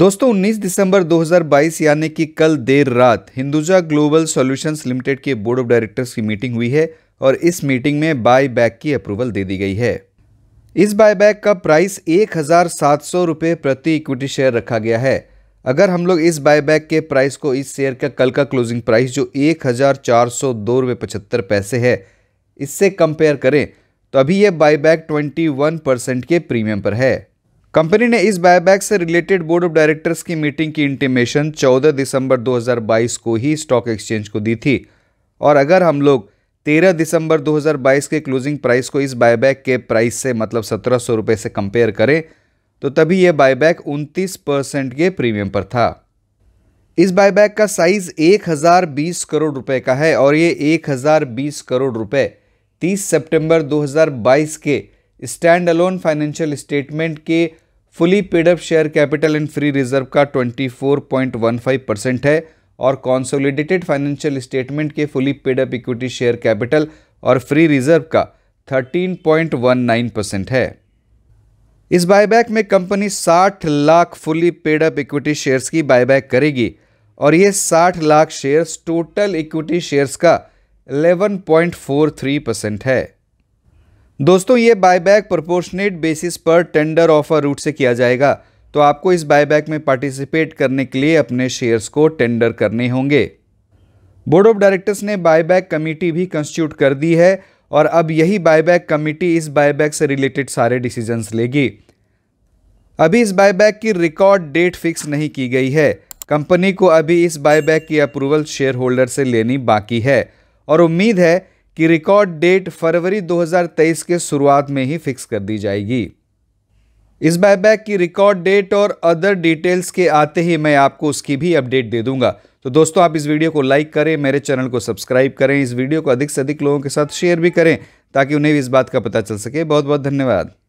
दोस्तों 19 दिसंबर 2022 यानी कि कल देर रात हिंदुजा ग्लोबल सॉल्यूशंस लिमिटेड के बोर्ड ऑफ डायरेक्टर्स की मीटिंग हुई है और इस मीटिंग में बाय बैक की अप्रूवल दे दी गई है इस बाय बैक का प्राइस एक हज़ार प्रति इक्विटी शेयर रखा गया है अगर हम लोग इस बाय बैक के प्राइस को इस शेयर का कल का क्लोजिंग प्राइस जो एक हज़ार चार सौ दो रुपये पचहत्तर पैसे है इससे कंपेयर करें तो अभी यह बाय बैक परसेंट के प्रीमियम पर है कंपनी ने इस बायबैक से रिलेटेड बोर्ड ऑफ डायरेक्टर्स की मीटिंग की इंटीमेशन 14 दिसंबर 2022 को ही स्टॉक एक्सचेंज को दी थी और अगर हम लोग 13 दिसंबर 2022 के क्लोजिंग प्राइस को इस बायबैक के प्राइस से मतलब सत्रह सौ रुपये से कंपेयर करें तो तभी यह बायबैक 29 परसेंट के प्रीमियम पर था इस बायबैक का साइज 1020 करोड़ रुपए का है और ये 1020 करोड़ रुपए 30 सितंबर 2022 के स्टैंड अलोन फाइनेंशियल स्टेटमेंट के fully paid up share capital and free reserve का 24.15 परसेंट है और कॉन्सोलिडेटेड फाइनेंशियल स्टेटमेंट के fully paid up equity share capital और फ्री रिजर्व का 13.19 परसेंट है इस बायबैक में company 60 lakh fully paid up equity shares की बायबैक करेगी और ये 60 lakh shares total equity shares का 11.43 परसेंट है दोस्तों ये बायबैक प्रोपोर्शनेट बेसिस पर टेंडर ऑफर रूट से किया जाएगा तो आपको इस बायबैक में पार्टिसिपेट करने के लिए अपने शेयर्स को टेंडर करने होंगे बोर्ड ऑफ डायरेक्टर्स ने बायबैक कमेटी भी कंस्टिट्यूट कर दी है और अब यही बायबैक कमेटी इस बायबैक से रिलेटेड सारे डिसीजंस लेगी अभी इस बायबैक की रिकॉर्ड डेट फिक्स नहीं की गई है कंपनी को अभी इस बायबैक की अप्रूवल शेयर होल्डर से लेनी बाकी है और उम्मीद है कि रिकॉर्ड डेट फरवरी 2023 के शुरुआत में ही फिक्स कर दी जाएगी इस बायबैक की रिकॉर्ड डेट और अदर डिटेल्स के आते ही मैं आपको उसकी भी अपडेट दे दूंगा तो दोस्तों आप इस वीडियो को लाइक करें मेरे चैनल को सब्सक्राइब करें इस वीडियो को अधिक से अधिक लोगों के साथ शेयर भी करें ताकि उन्हें भी इस बात का पता चल सके बहुत बहुत धन्यवाद